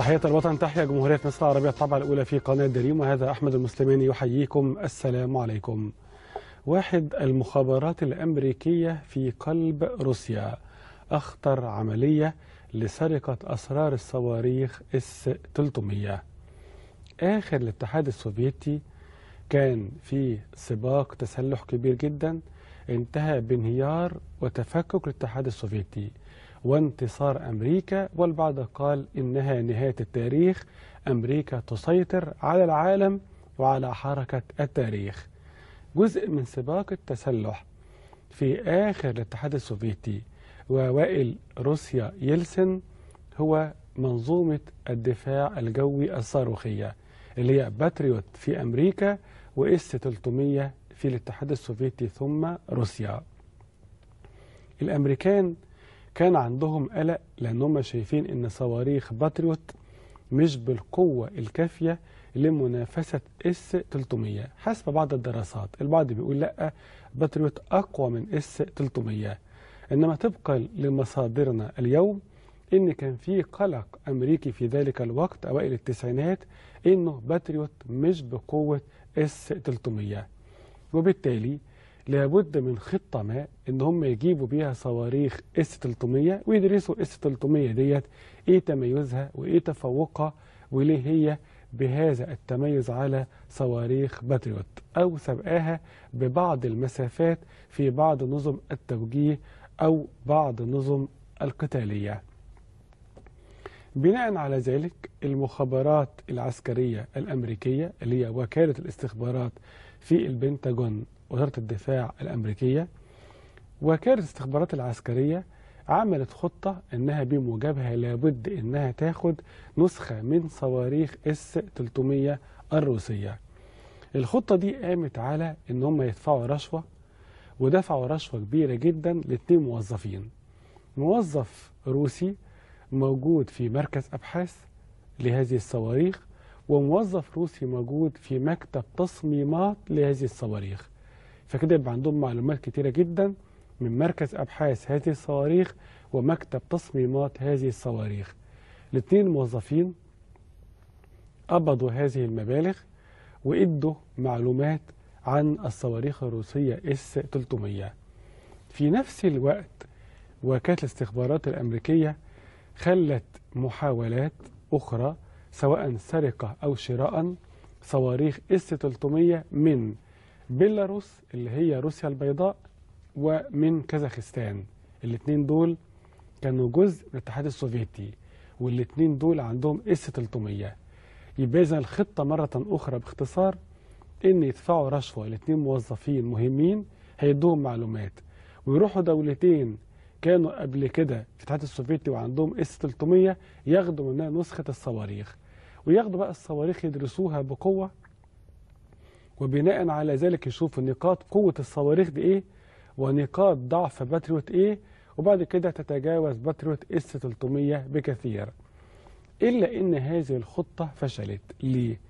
تحية الوطن تحيا جمهورية مصر العربية الطبعة الأولى في قناة دريم وهذا أحمد المسلماني يحييكم السلام عليكم واحد المخابرات الأمريكية في قلب روسيا أخطر عملية لسرقة أسرار الصواريخ اس 300 آخر الاتحاد السوفيتي كان في سباق تسلح كبير جدا انتهى بانهيار وتفكك الاتحاد السوفيتي وانتصار أمريكا والبعض قال إنها نهاية التاريخ أمريكا تسيطر على العالم وعلى حركة التاريخ جزء من سباق التسلح في آخر الاتحاد السوفيتي ووائل روسيا يلسن هو منظومة الدفاع الجوي الصاروخية اللي هي باتريوت في أمريكا وإس 300 في الاتحاد السوفيتي ثم روسيا الأمريكان كان عندهم قلق لأنهم شايفين إن صواريخ باتريوت مش بالقوة الكافية لمنافسة اس 300 حسب بعض الدراسات البعض بيقول لأ باتريوت أقوى من اس 300 إنما طبقا لمصادرنا اليوم إن كان في قلق أمريكي في ذلك الوقت أوائل التسعينات إنه باتريوت مش بقوة اس 300 وبالتالي لابد من خطة ما ان هم يجيبوا بيها صواريخ اس 300 ويدرسوا اس 300 ديت ايه تميزها وايه تفوقها وليه هي بهذا التميز على صواريخ باتريوت او سبقاها ببعض المسافات في بعض نظم التوجيه او بعض النظم القتالية بناء على ذلك المخابرات العسكرية الأمريكية اللي هي وكالة الاستخبارات في البنتاجون وزارة الدفاع الأمريكية وكالة الاستخبارات العسكرية عملت خطة أنها بموجبها لابد أنها تاخد نسخة من صواريخ اس 300 الروسية الخطة دي قامت على أن هم يدفعوا رشوة ودفعوا رشوة كبيرة جدا لاثنين موظفين موظف روسي موجود في مركز أبحاث لهذه الصواريخ وموظف روسي موجود في مكتب تصميمات لهذه الصواريخ فكده يبقى عندهم معلومات كتيرة جدا من مركز أبحاث هذه الصواريخ ومكتب تصميمات هذه الصواريخ الاثنين موظفين قبضوا هذه المبالغ وادوا معلومات عن الصواريخ الروسية اس 300 في نفس الوقت وكالة الاستخبارات الأمريكية خلت محاولات أخرى سواء سرقة أو شراء صواريخ اس 300 من بيلاروس اللي هي روسيا البيضاء ومن كازاخستان الاثنين دول كانوا جزء من الاتحاد السوفيتي والاثنين دول عندهم اس 300 يبقى اذا الخطه مره اخرى باختصار ان يدفعوا رشوه الاثنين موظفين مهمين هيدوهم معلومات ويروحوا دولتين كانوا قبل كده في الاتحاد السوفيتي وعندهم اس 300 ياخدوا منها نسخه الصواريخ وياخدوا بقى الصواريخ يدرسوها بقوه وبناء على ذلك يشوف نقاط قوة الصواريخ دي ايه ونقاط ضعف باتريوت ايه وبعد كده تتجاوز باتريوت اس 300 بكثير الا ان هذه الخطة فشلت ليه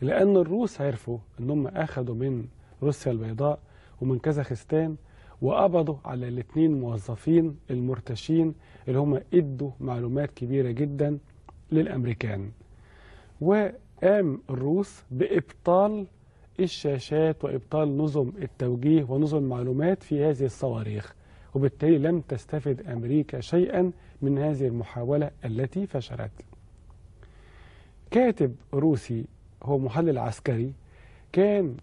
لان الروس عرفوا ان هم اخذوا من روسيا البيضاء ومن كازاخستان وقبضوا على الاثنين موظفين المرتشين اللي هم ادوا معلومات كبيرة جدا للامريكان وقام الروس بابطال الشاشات وإبطال نظم التوجيه ونظم المعلومات في هذه الصواريخ وبالتالي لم تستفد أمريكا شيئا من هذه المحاولة التي فشلت كاتب روسي هو محلل عسكري كان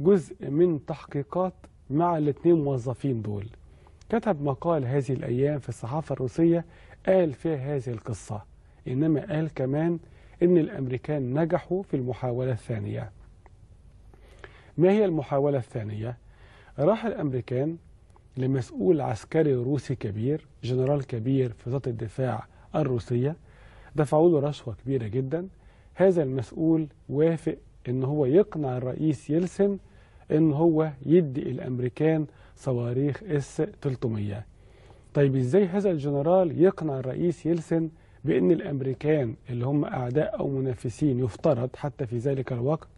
جزء من تحقيقات مع الاثنين موظفين دول كتب مقال هذه الأيام في الصحافة الروسية قال فيها هذه القصة إنما قال كمان إن الأمريكان نجحوا في المحاولة الثانية ما هي المحاولة الثانية؟ راح الأمريكان لمسؤول عسكري روسي كبير جنرال كبير في وزارة الدفاع الروسية دفعوا له رشوة كبيرة جدا هذا المسؤول وافق ان هو يقنع الرئيس يلسن ان هو يدي الامريكان صواريخ اس 300 طيب ازاي هذا الجنرال يقنع الرئيس يلسن بان الامريكان اللي هم اعداء او منافسين يفترض حتى في ذلك الوقت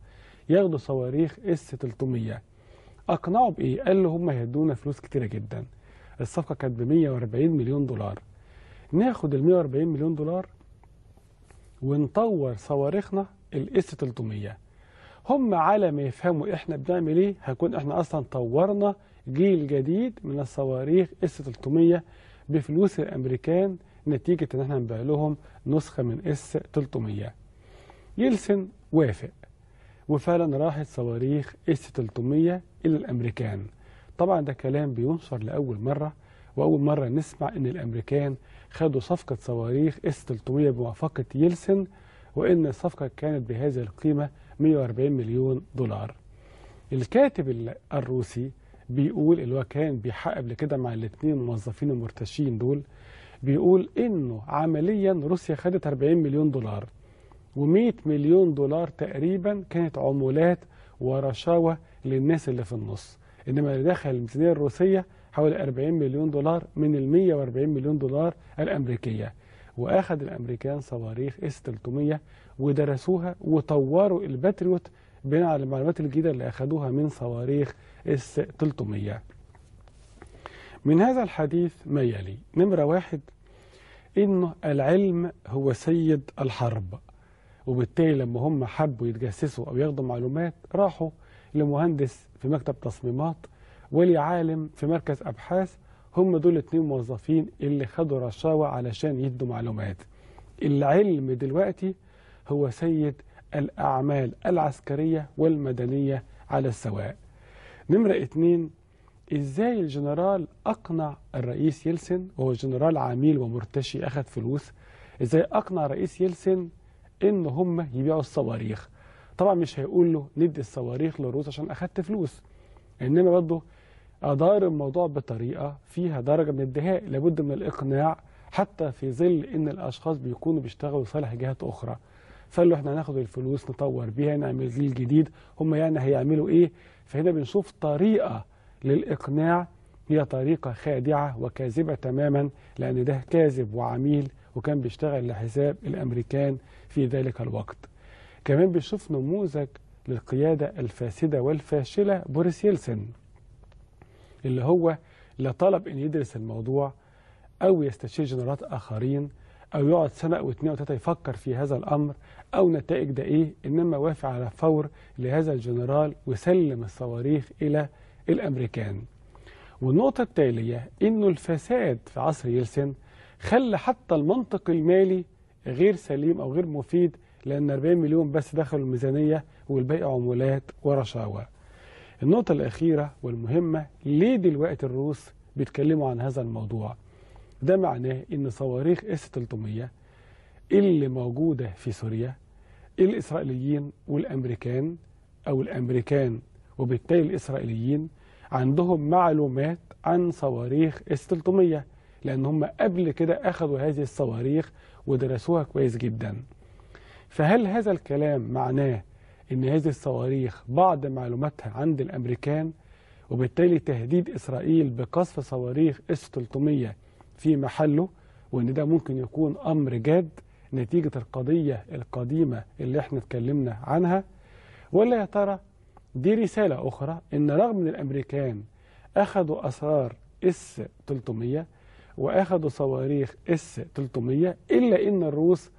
ياخدوا صواريخ اس 300 اقنعوا بايه قال له هم هيدونا فلوس كتيره جدا الصفقه كانت ب 140 مليون دولار ناخد ال 140 مليون دولار ونطور صواريخنا الاس 300 هم على ما يفهموا احنا بنعمل ايه هكون احنا اصلا طورنا جيل جديد من الصواريخ اس 300 بفلوس الامريكان نتيجه ان احنا نبيع لهم نسخه من اس 300 يلسن وافق وفعلا راحت صواريخ اس 300 الى الامريكان طبعا ده كلام بينشر لاول مره واول مره نسمع ان الامريكان خدوا صفقه صواريخ اس 300 بموافقه يلسن وان الصفقه كانت بهذه القيمه 140 مليون دولار الكاتب الروسي بيقول اللي هو كان بيحقق قبل كده مع الاثنين موظفين المرتشين دول بيقول انه عمليا روسيا خدت 40 مليون دولار و100 مليون دولار تقريبا كانت عمولات ورشاوى للناس اللي في النص انما اللي دخل الميزانيه الروسيه حوالي 40 مليون دولار من ال 140 مليون دولار الامريكيه واخذ الامريكان صواريخ اس 300 ودرسوها وطوروا الباتريوت بناء على المعلومات الجديده اللي اخذوها من صواريخ اس 300 من هذا الحديث ما يلي نمره واحد انه العلم هو سيد الحرب وبالتالي لما هم حبوا يتجسسوا أو ياخدوا معلومات راحوا لمهندس في مكتب تصميمات ولعالم في مركز أبحاث هم دول اتنين موظفين اللي خدوا رشاوى علشان يدوا معلومات العلم دلوقتي هو سيد الأعمال العسكرية والمدنية على السواء نمرة اتنين ازاي الجنرال اقنع الرئيس يلسن وهو جنرال عميل ومرتشي اخذ فلوس ازاي اقنع الرئيس يلسن ان هم يبيعوا الصواريخ طبعا مش هيقول له ندي الصواريخ للروس عشان اخدت فلوس انما برضه ادار الموضوع بطريقه فيها درجه من الدهاء لابد من الاقناع حتى في ظل ان الاشخاص بيكونوا بيشتغلوا لصالح جهات اخرى فقال له احنا هناخد الفلوس نطور بيها نعمل جيل جديد هم يعني هيعملوا ايه فهنا بنشوف طريقه للاقناع هي طريقه خادعه وكاذبه تماما لان ده كاذب وعميل وكان بيشتغل لحساب الأمريكان في ذلك الوقت كمان بيشوف نموذج للقيادة الفاسدة والفاشلة بوريس يلسن اللي هو لا طلب أن يدرس الموضوع أو يستشير جنرالات آخرين أو يقعد سنة أو اثنين أو ثلاثه يفكر في هذا الأمر أو نتائج ده إيه إنما وافق على فور لهذا الجنرال وسلم الصواريخ إلى الأمريكان والنقطة التالية إنه الفساد في عصر يلسن خلى حتى المنطق المالي غير سليم أو غير مفيد لأن 40 مليون بس دخلوا الميزانية والباقي عمولات ورشاوى النقطة الأخيرة والمهمة ليه دلوقتي الروس بيتكلموا عن هذا الموضوع ده معناه إن صواريخ اس 300 اللي موجودة في سوريا الإسرائيليين والأمريكان أو الأمريكان وبالتالي الإسرائيليين عندهم معلومات عن صواريخ اس 300 لأن هم قبل كده أخذوا هذه الصواريخ ودرسوها كويس جدا فهل هذا الكلام معناه أن هذه الصواريخ بعض معلوماتها عند الأمريكان وبالتالي تهديد إسرائيل بقصف صواريخ اس 300 في محله وأن ده ممكن يكون أمر جاد نتيجة القضية القديمة اللي احنا اتكلمنا عنها ولا يا ترى دي رسالة أخرى إن رغم أن الأمريكان أخذوا أسرار اس 300 واخدوا صواريخ اس 300 الا ان الروس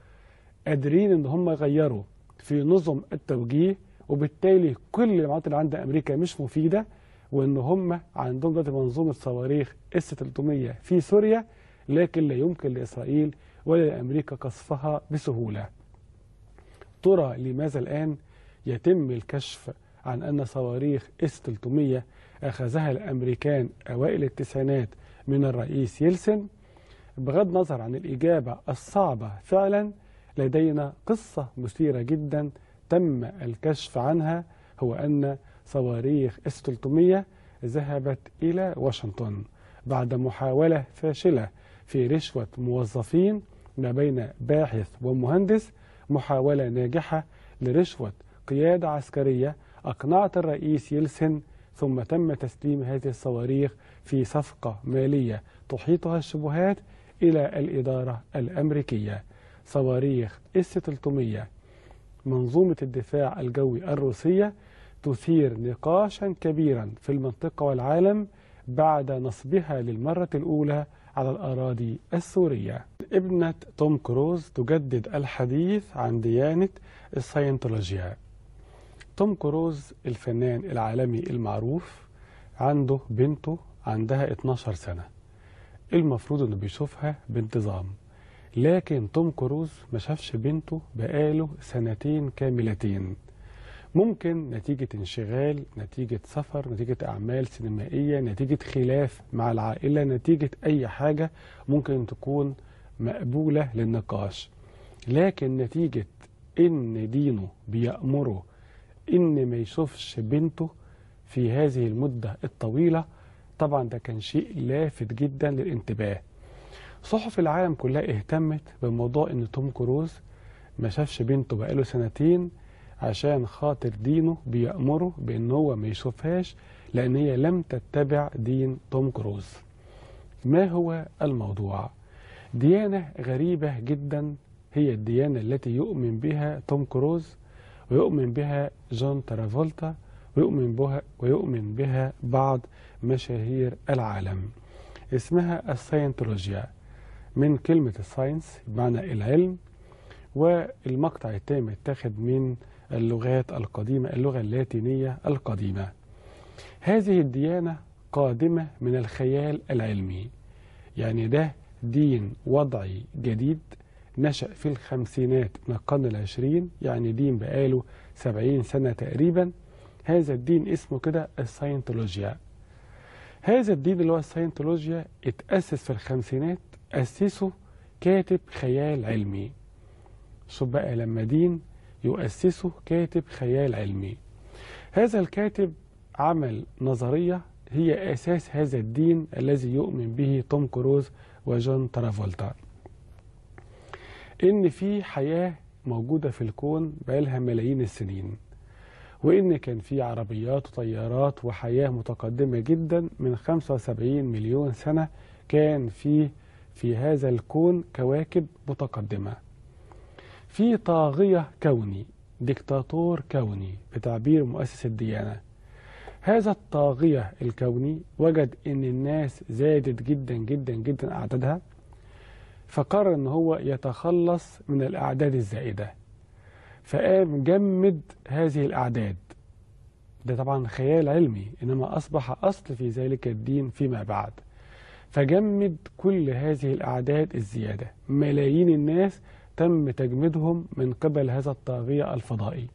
قادرين ان هم يغيروا في نظم التوجيه وبالتالي كل المعلومات اللي عند امريكا مش مفيده وان هم عندهم دلوقتي منظومه صواريخ اس 300 في سوريا لكن لا يمكن لاسرائيل ولا لامريكا قصفها بسهوله. ترى لماذا الان يتم الكشف عن أن صواريخ اس 300 أخذها الأمريكان أوائل التسعينات من الرئيس يلسن بغض النظر عن الإجابة الصعبة فعلا لدينا قصة مثيرة جدا تم الكشف عنها هو أن صواريخ اس 300 ذهبت إلى واشنطن بعد محاولة فاشلة في رشوة موظفين ما بين باحث ومهندس محاولة ناجحة لرشوة قيادة عسكرية أقنعت الرئيس يلسن ثم تم تسليم هذه الصواريخ في صفقة مالية تحيطها الشبهات إلى الإدارة الأمريكية صواريخ اس 300 منظومة الدفاع الجوي الروسية تثير نقاشا كبيرا في المنطقة والعالم بعد نصبها للمرة الأولى على الأراضي السورية ابنة توم كروز تجدد الحديث عن ديانة الساينتولوجيا توم كروز الفنان العالمي المعروف عنده بنته عندها 12 سنة المفروض انه بيشوفها بانتظام لكن توم كروز ما شافش بنته بقاله سنتين كاملتين ممكن نتيجة انشغال نتيجة سفر نتيجة أعمال سينمائية نتيجة خلاف مع العائلة نتيجة أي حاجة ممكن تكون مقبولة للنقاش لكن نتيجة إن دينه بيأمره ان ما يشوفش بنته في هذه المده الطويله طبعا ده كان شيء لافت جدا للانتباه صحف العالم كلها اهتمت بموضوع ان توم كروز ما شافش بنته بقاله سنتين عشان خاطر دينه بيأمره بان هو ما يشوفهاش لان هي لم تتبع دين توم كروز ما هو الموضوع ديانة غريبة جدا هي الديانة التي يؤمن بها توم كروز ويؤمن بها جون ترافولتا ويؤمن بها ويؤمن بها بعض مشاهير العالم اسمها الساينتولوجيا من كلمة الساينس بمعنى العلم والمقطع التاني متاخد من اللغات القديمة اللغة اللاتينية القديمة هذه الديانة قادمة من الخيال العلمي يعني ده دين وضعي جديد نشأ في الخمسينات من القرن العشرين يعني دين بقاله سبعين سنة تقريبا هذا الدين اسمه كده الساينتولوجيا هذا الدين اللي هو الساينتولوجيا اتأسس في الخمسينات أسسه كاتب خيال علمي شوف بقى لما دين يؤسسه كاتب خيال علمي هذا الكاتب عمل نظرية هي أساس هذا الدين الذي يؤمن به توم كروز وجون ترافولتا إن في حياة موجودة في الكون بقالها ملايين السنين وإن كان في عربيات وطيارات وحياة متقدمة جدا من 75 مليون سنة كان في في هذا الكون كواكب متقدمة في طاغية كوني ديكتاتور كوني بتعبير مؤسس الديانة هذا الطاغية الكوني وجد أن الناس زادت جدا جدا جدا أعدادها فقرر ان هو يتخلص من الاعداد الزائده فقام جمد هذه الاعداد ده طبعا خيال علمي انما اصبح اصل في ذلك الدين فيما بعد فجمد كل هذه الاعداد الزياده ملايين الناس تم تجميدهم من قبل هذا الطاغيه الفضائي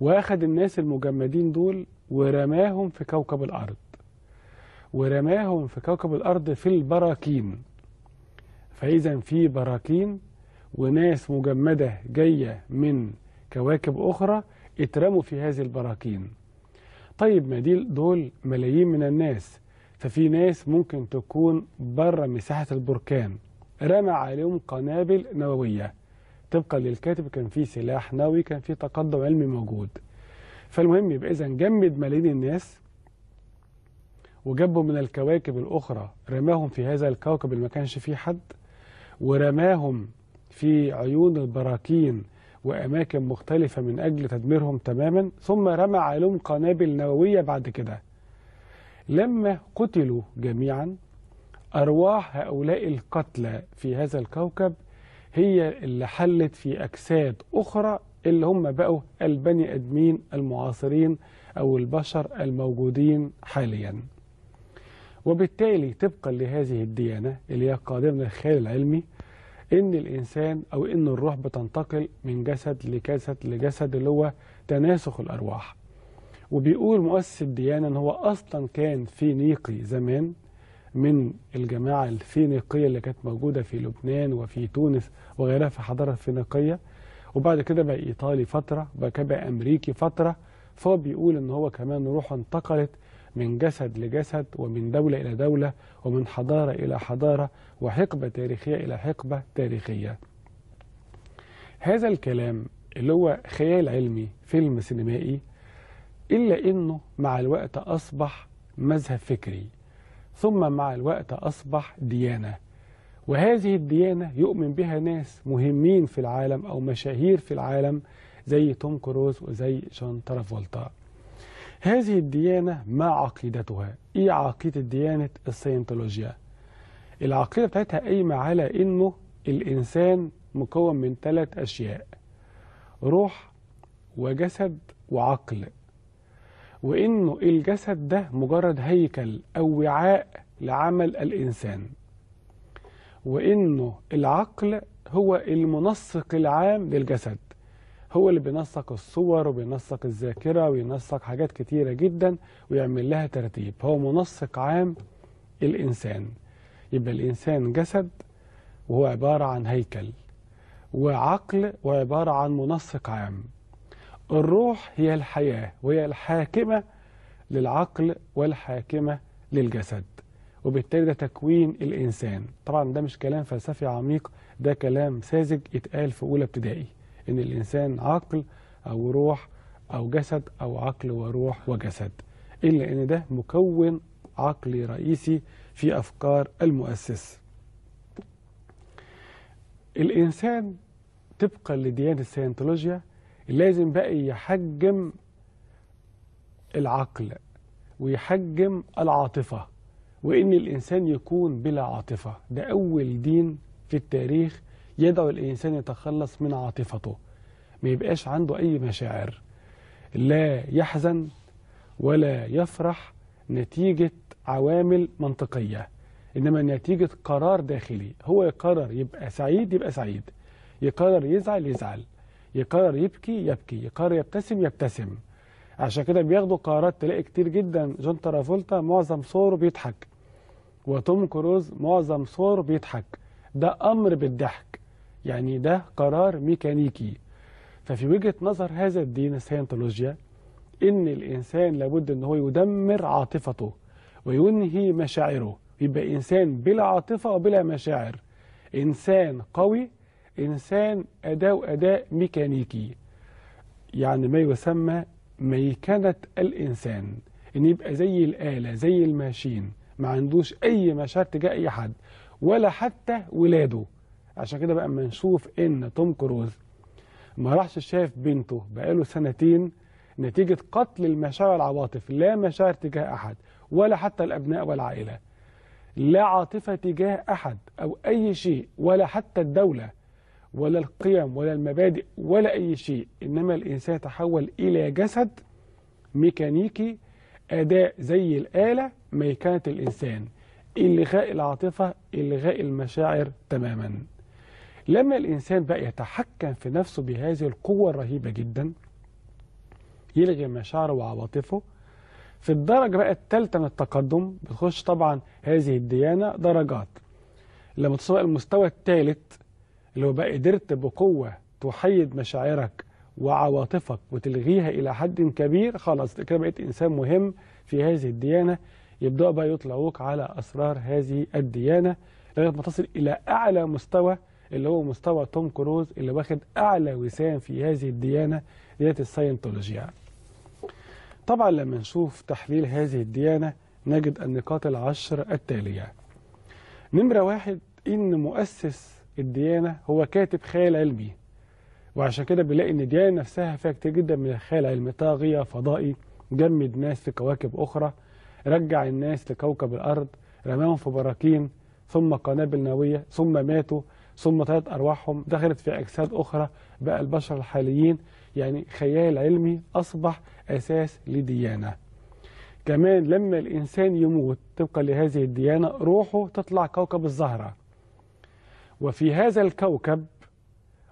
واخد الناس المجمدين دول ورماهم في كوكب الارض ورماهم في كوكب الارض في البراكين فإذا في براكين وناس مجمدة جاية من كواكب أخرى اترموا في هذه البراكين طيب ما دي دول ملايين من الناس ففي ناس ممكن تكون بره مساحة البركان رمى عليهم قنابل نووية طبقا للكاتب كان في سلاح نووي كان في تقدم علمي موجود فالمهم يبقى إذا جمد ملايين الناس وجابوا من الكواكب الأخرى رماهم في هذا الكوكب اللي ما كانش فيه حد ورماهم في عيون البراكين وأماكن مختلفة من أجل تدميرهم تماما ثم رمى عليهم قنابل نووية بعد كده لما قتلوا جميعا أرواح هؤلاء القتلى في هذا الكوكب هي اللي حلت في أجساد أخرى اللي هم بقوا البني أدمين المعاصرين أو البشر الموجودين حالياً وبالتالي طبقا لهذه الديانة اللي هي قادمة من الخيال العلمي ان الانسان او ان الروح بتنتقل من جسد لجسد لجسد اللي هو تناسخ الارواح وبيقول مؤسس الديانة ان هو اصلا كان في نيقي زمان من الجماعة الفينيقية اللي كانت موجودة في لبنان وفي تونس وغيرها في الحضارة الفينيقية وبعد كده بقى ايطالي فترة وبعد كده بقى امريكي فترة فهو بيقول ان هو كمان روحه انتقلت من جسد لجسد ومن دولة إلى دولة ومن حضارة إلى حضارة وحقبة تاريخية إلى حقبة تاريخية هذا الكلام اللي هو خيال علمي فيلم سينمائي إلا أنه مع الوقت أصبح مذهب فكري ثم مع الوقت أصبح ديانة وهذه الديانة يؤمن بها ناس مهمين في العالم أو مشاهير في العالم زي توم كروز وزي شون ترافولتا هذه الديانة ما عقيدتها إيه عقيدة ديانة السينتولوجيا العقيدة بتاعتها قايمة على إنه الإنسان مكون من ثلاث أشياء روح وجسد وعقل وإنه الجسد ده مجرد هيكل أو وعاء لعمل الإنسان وإنه العقل هو المنسق العام للجسد هو اللي بينسق الصور وبينسق الذاكره وينسق حاجات كتيره جدا ويعمل لها ترتيب هو منسق عام الانسان يبقى الانسان جسد وهو عباره عن هيكل وعقل وعباره عن منسق عام الروح هي الحياه وهي الحاكمه للعقل والحاكمه للجسد وبالتالي ده تكوين الانسان طبعا ده مش كلام فلسفي عميق ده كلام ساذج اتقال في اولى ابتدائي ان الانسان عقل او روح او جسد او عقل وروح وجسد الا ان ده مكون عقلي رئيسي في افكار المؤسس الانسان طبقا لديانه السينتولوجيا لازم بقى يحجم العقل ويحجم العاطفه وان الانسان يكون بلا عاطفه ده اول دين في التاريخ يدعو الإنسان يتخلص من عاطفته ما يبقاش عنده أي مشاعر لا يحزن ولا يفرح نتيجة عوامل منطقية إنما نتيجة قرار داخلي هو يقرر يبقى سعيد يبقى سعيد يقرر يزعل يزعل يقرر يبكي يبكي يقرر يبتسم يبتسم عشان كده بياخدوا قرارات تلاقي كتير جدا جون ترافولتا معظم صوره بيضحك وتوم كروز معظم صوره بيضحك ده أمر بالضحك يعني ده قرار ميكانيكي ففي وجهة نظر هذا الدين السيانتولوجيا إن الإنسان لابد أن هو يدمر عاطفته وينهي مشاعره يبقى إنسان بلا عاطفة وبلا مشاعر إنسان قوي إنسان أداء أداء ميكانيكي يعني ما يسمى ميكنة الإنسان إن يبقى زي الآلة زي الماشين ما عندوش أي مشاعر تجاه أي حد ولا حتى ولاده عشان كده بقى اما نشوف ان توم كروز ما راحش شاف بنته بقاله سنتين نتيجة قتل المشاعر العواطف لا مشاعر تجاه أحد ولا حتى الأبناء والعائلة لا عاطفة تجاه أحد أو أي شيء ولا حتى الدولة ولا القيم ولا المبادئ ولا أي شيء إنما الإنسان تحول إلى جسد ميكانيكي أداء زي الآلة ميكانة الإنسان إلغاء العاطفة إلغاء المشاعر تماماً لما الإنسان بقى يتحكم في نفسه بهذه القوة الرهيبة جدا يلغي مشاعره وعواطفه في الدرجة بقى الثالثة من التقدم بتخش طبعا هذه الديانة درجات لما تصل المستوى الثالث اللي هو بقى قدرت بقوة تحيد مشاعرك وعواطفك وتلغيها إلى حد كبير خلاص كده بقيت إنسان مهم في هذه الديانة يبدأوا بقى يطلعوك على أسرار هذه الديانة لغاية ما تصل إلى أعلى مستوى اللي هو مستوى توم كروز اللي واخد اعلى وسام في هذه الديانه ديانه الساينتولوجيا طبعا لما نشوف تحليل هذه الديانه نجد النقاط العشر التاليه نمره واحد ان مؤسس الديانه هو كاتب خيال علمي وعشان كده بنلاقي ان الديانه نفسها فيها كتير جدا من الخيال العلمي طاغيه فضائي جمد ناس في كواكب اخرى رجع الناس لكوكب الارض رماهم في براكين ثم قنابل نوويه ثم ماتوا ثم طلعت أرواحهم دخلت في أجساد أخرى بقى البشر الحاليين يعني خيال علمي أصبح أساس لديانة كمان لما الإنسان يموت طبقا لهذه الديانة روحه تطلع كوكب الزهرة وفي هذا الكوكب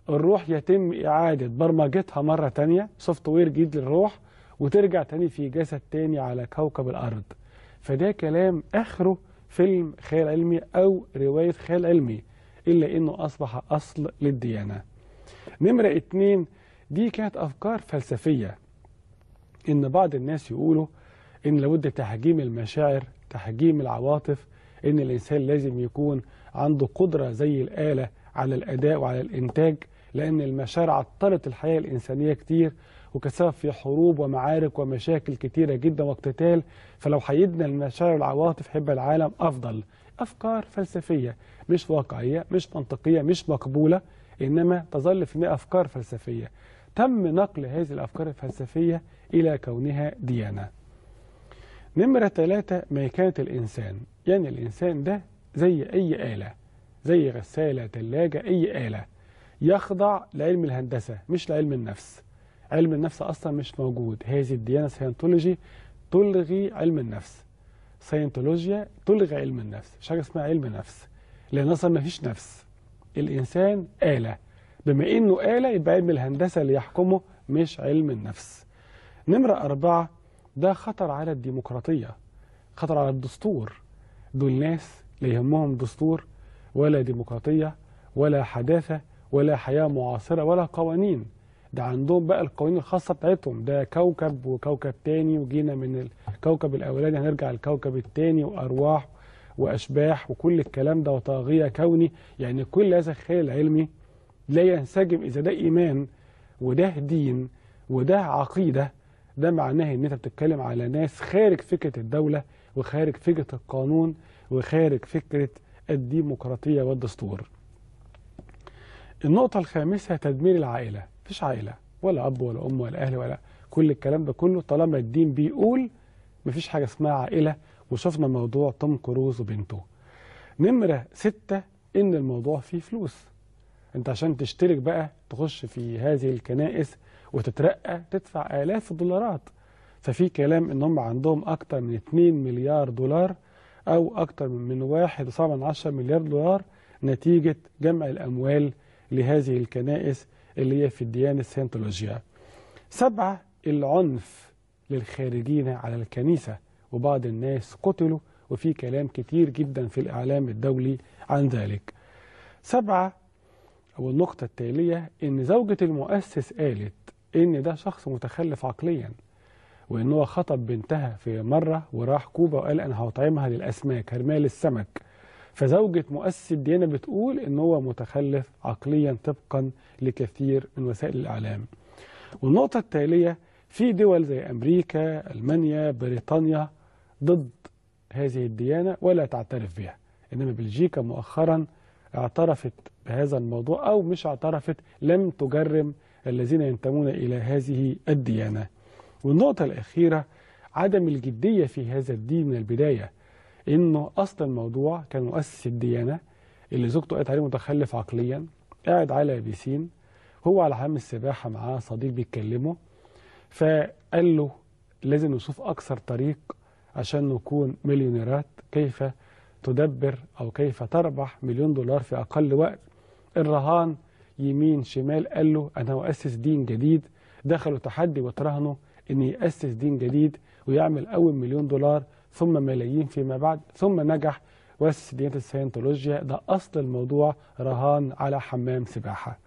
الروح يتم إعادة برمجتها مرة ثانيه سوفت وير جديد للروح وترجع تاني في جسد تاني على كوكب الأرض فده كلام آخره فيلم خيال علمي أو رواية خيال علمي إلا أنه أصبح أصل للديانة نمرة اتنين دي كانت أفكار فلسفية إن بعض الناس يقولوا إن لابد تحجيم المشاعر تحجيم العواطف إن الإنسان لازم يكون عنده قدرة زي الآلة على الأداء وعلى الإنتاج لأن المشاعر عطلت الحياة الإنسانية كتير وكسبب في حروب ومعارك ومشاكل كتيرة جدا واقتتال فلو حيدنا المشاعر والعواطف هيبقى العالم أفضل أفكار فلسفية مش واقعية مش منطقية مش مقبولة إنما تظل في أفكار فلسفية تم نقل هذه الأفكار الفلسفية إلى كونها ديانة نمرة ثلاثة كانت الإنسان يعني الإنسان ده زي أي آلة زي غسالة ثلاجة أي آلة يخضع لعلم الهندسة مش لعلم النفس علم النفس أصلا مش موجود هذه الديانة ساينتولوجي تلغي علم النفس ساينتولوجيا تلغي علم النفس مش حاجه اسمها علم نفس لان اصلا ما فيش نفس الانسان اله بما انه اله يبقى علم الهندسه اللي يحكمه مش علم النفس نمره اربعه ده خطر على الديمقراطيه خطر على الدستور دول ناس لا يهمهم دستور ولا ديمقراطيه ولا حداثه ولا حياه معاصره ولا قوانين ده عندهم بقى القوانين الخاصه بتاعتهم ده كوكب وكوكب تاني وجينا من الكوكب الاولاني هنرجع للكوكب التاني وارواح واشباح وكل الكلام ده وطاغيه كوني يعني كل هذا الخيال العلمي لا ينسجم اذا ده ايمان وده دين وده عقيده ده معناه ان انت بتتكلم على ناس خارج فكره الدوله وخارج فكره القانون وخارج فكره الديمقراطيه والدستور. النقطه الخامسه تدمير العائله. مفيش عائلة ولا أب ولا أم ولا أهل ولا كل الكلام ده كله طالما الدين بيقول مفيش حاجة اسمها عائلة وشفنا موضوع توم كروز وبنته نمرة ستة إن الموضوع فيه فلوس أنت عشان تشترك بقى تخش في هذه الكنائس وتترقى تدفع آلاف الدولارات ففي كلام إن هم عندهم أكتر من 2 مليار دولار أو أكتر من 1.7 مليار دولار نتيجة جمع الأموال لهذه الكنائس اللي هي في الديانة السينتولوجيا سبعة العنف للخارجين على الكنيسة وبعض الناس قتلوا وفي كلام كتير جدا في الإعلام الدولي عن ذلك سبعة أو النقطة التالية إن زوجة المؤسس قالت إن ده شخص متخلف عقليا وإن هو خطب بنتها في مرة وراح كوبا وقال أنا هطعمها للأسماك هرمال السمك فزوجة مؤسس الديانة بتقول إن هو متخلف عقليا طبقا لكثير من وسائل الإعلام والنقطة التالية في دول زي أمريكا ألمانيا بريطانيا ضد هذه الديانة ولا تعترف بها إنما بلجيكا مؤخرا اعترفت بهذا الموضوع أو مش اعترفت لم تجرم الذين ينتمون إلى هذه الديانة والنقطة الأخيرة عدم الجدية في هذا الدين من البداية انه اصل الموضوع كان مؤسس الديانه اللي زوجته قالت عليه متخلف عقليا قاعد على بيسين هو على حمام السباحه معاه صديق بيتكلمه فقال له لازم نشوف اكثر طريق عشان نكون مليونيرات كيف تدبر او كيف تربح مليون دولار في اقل وقت الرهان يمين شمال قال له انا هؤسس دين جديد دخلوا تحدي وترهنوا ان ياسس دين جديد ويعمل اول مليون دولار ثم ملايين فيما بعد ثم نجح واسس ديانة الساينتولوجيا ده أصل الموضوع رهان على حمام سباحة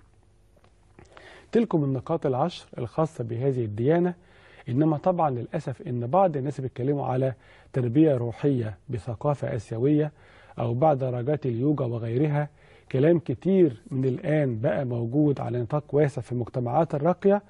تلكم النقاط العشر الخاصة بهذه الديانة إنما طبعا للأسف إن بعض الناس بيتكلموا على تربية روحية بثقافة آسيوية أو بعض درجات اليوجا وغيرها كلام كتير من الآن بقى موجود على نطاق واسع في المجتمعات الراقية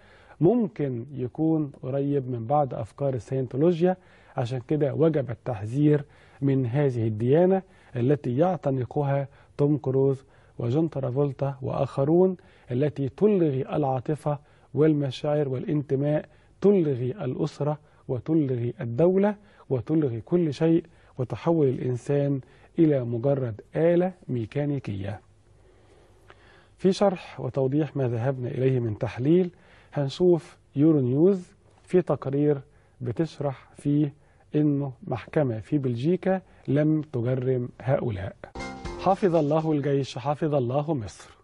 ممكن يكون قريب من بعض أفكار الساينتولوجيا عشان كده وجب التحذير من هذه الديانة التي يعتنقها توم كروز وجون ترافولتا وآخرون التي تلغي العاطفة والمشاعر والانتماء تلغي الأسرة وتلغي الدولة وتلغي كل شيء وتحول الإنسان إلى مجرد آلة ميكانيكية في شرح وتوضيح ما ذهبنا إليه من تحليل هنشوف يورو نيوز في تقرير بتشرح فيه أنه محكمة في بلجيكا لم تجرم هؤلاء حفظ الله الجيش حفظ الله مصر